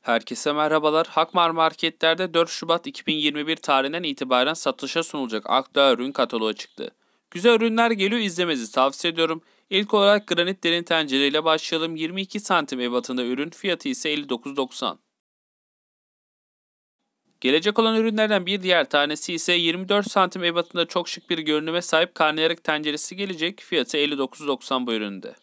Herkese merhabalar. Hakmar marketlerde 4 Şubat 2021 tarihinden itibaren satışa sunulacak Akdoğa ürün kataloğu çıktı. Güzel ürünler geliyor izlemenizi tavsiye ediyorum. İlk olarak granit derin tencereyle başlayalım. 22 santim ebatında ürün fiyatı ise 59.90. Gelecek olan ürünlerden bir diğer tanesi ise 24 santim ebatında çok şık bir görünüme sahip karnıyarık tenceresi gelecek. Fiyatı 59.90 bu üründe.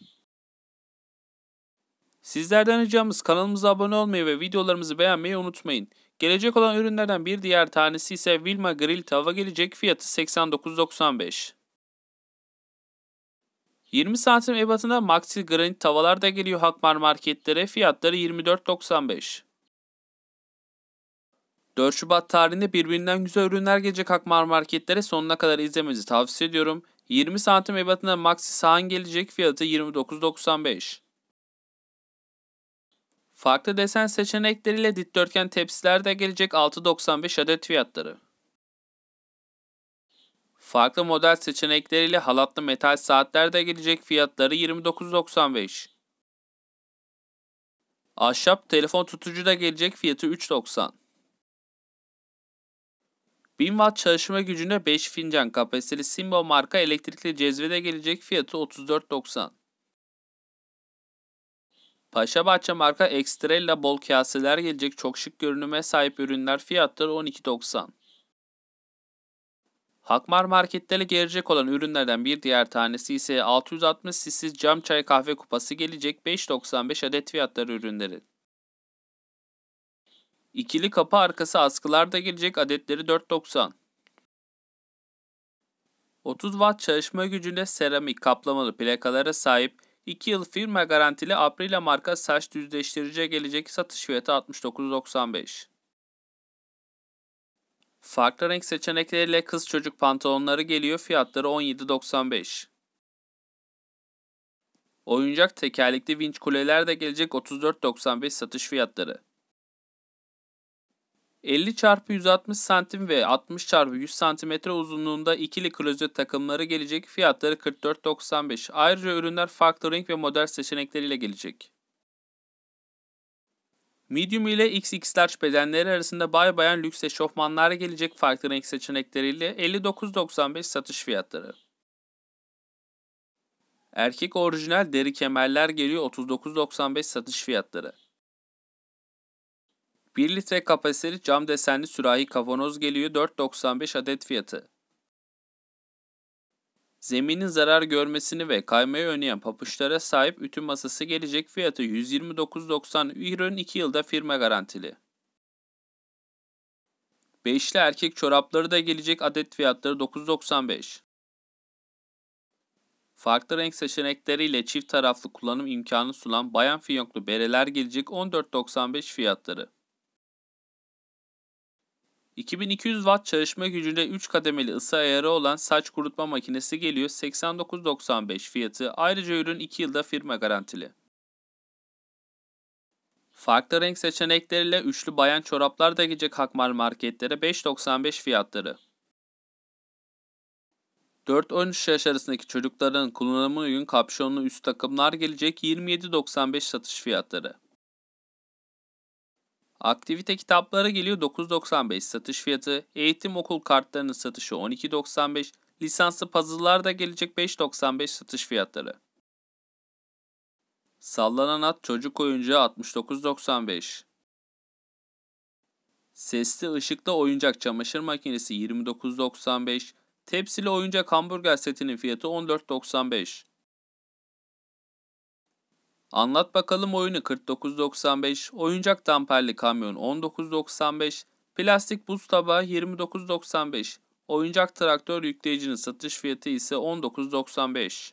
Sizlerden ricamız kanalımıza abone olmayı ve videolarımızı beğenmeyi unutmayın. Gelecek olan ürünlerden bir diğer tanesi ise Wilma Grill tava gelecek fiyatı 89.95. 20 santim ebatında Maxi Granit tavalar da geliyor Hakmar marketlere fiyatları 24.95. 4 Şubat tarihinde birbirinden güzel ürünler gelecek Hakmar marketlere sonuna kadar izlemenizi tavsiye ediyorum. 20 santim ebatında Maxi sahan gelecek fiyatı 29.95. Farklı desen seçenekleriyle dikdörtgen tepsilerde gelecek 6.95 adet fiyatları. Farklı model seçenekleriyle halatlı metal saatlerde gelecek fiyatları 29.95. Ahşap telefon tutucu da gelecek fiyatı 3.90. 1000 watt çalışma gücüne 5 fincan kapasiteli Simbo marka elektrikli cezvede gelecek fiyatı 34.90. Paşa bahçe marka Extrella bol kaseler gelecek çok şık görünüme sahip ürünler fiyatları 12.90. Hakmar marketlere gelecek olan ürünlerden bir diğer tanesi ise 660 sissiz cam çay kahve kupası gelecek 5.95 adet fiyatları ürünleri. İkili kapı arkası askılar da gelecek adetleri 4.90. 30 watt çalışma gücünde seramik kaplamalı plakalara sahip 2 yıl firma garantili Aprilia marka saç düzleştirici gelecek satış fiyatı 69.95. Farklı renk seçenekleriyle kız çocuk pantolonları geliyor fiyatları 17.95. Oyuncak tekerlekli vinç kuleler de gelecek 34.95 satış fiyatları. 50 çarpı 160 santim ve 60 çarpı 100 santimetre uzunluğunda ikili klozet takımları gelecek. Fiyatları 44.95. Ayrıca ürünler factoring ve model seçenekleriyle gelecek. Medium ile XX large bedenleri arasında bay bayan lüks eşofmanlar gelecek farklı renk seçenekleriyle 59.95 satış fiyatları. Erkek orijinal deri kemerler geliyor 39.95 satış fiyatları. 1 litre kapasiteli cam desenli sürahi kavanoz geliyor 4.95 adet fiyatı. Zeminin zarar görmesini ve kaymayı önleyen papuçlara sahip ütü masası gelecek fiyatı 129.90 ürün 2 yılda firma garantili. Beşli erkek çorapları da gelecek adet fiyatları 9.95. Farklı renk seçenekleriyle çift taraflı kullanım imkanı sunan bayan fiyonklu bereler gelecek 14.95 fiyatları. 2200 Watt çalışma gücüne 3 kademeli ısı ayarı olan saç kurutma makinesi geliyor 89.95 fiyatı. Ayrıca ürün 2 yılda firma garantili. Farklı renk seçenekleriyle üçlü bayan çoraplar da gelecek Hakmar marketlere 5.95 fiyatları. 4-13 yaş arasındaki çocukların kullanımına uygun kapşonlu üst takımlar gelecek 27.95 satış fiyatları. Aktivite kitapları geliyor 9.95 satış fiyatı. Eğitim okul kartlarının satışı 12.95. Lisanslı puzzle'lar da gelecek 5.95 satış fiyatları. Sallanan at çocuk oyuncağı 69.95. Sesli ışıklı oyuncak çamaşır makinesi 29.95. Tepsili oyuncak hamburger setinin fiyatı 14.95. Anlat bakalım oyunu 49.95, oyuncak damperli kamyon 19.95, plastik buz tabağı 29.95, oyuncak traktör yükleyicinin satış fiyatı ise 19.95.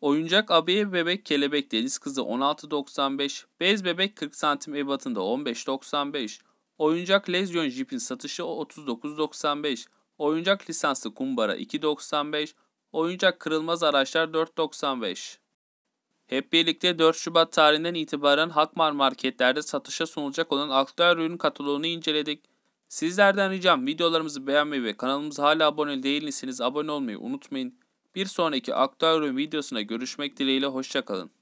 Oyuncak abiye bebek kelebek deniz kızı 16.95, bez bebek 40 cm ebatında 15.95, oyuncak lezyon jipin satışı 39.95, oyuncak lisanslı kumbara 2.95, oyuncak kırılmaz araçlar 4.95. Hep birlikte 4 Şubat tarihinden itibaren Hakmar marketlerde satışa sunulacak olan aktüel ürün kataloğunu inceledik. Sizlerden ricam videolarımızı beğenmeyi ve kanalımıza hala abone değilseniz abone olmayı unutmayın. Bir sonraki aktüel ürün videosuna görüşmek dileğiyle hoşçakalın.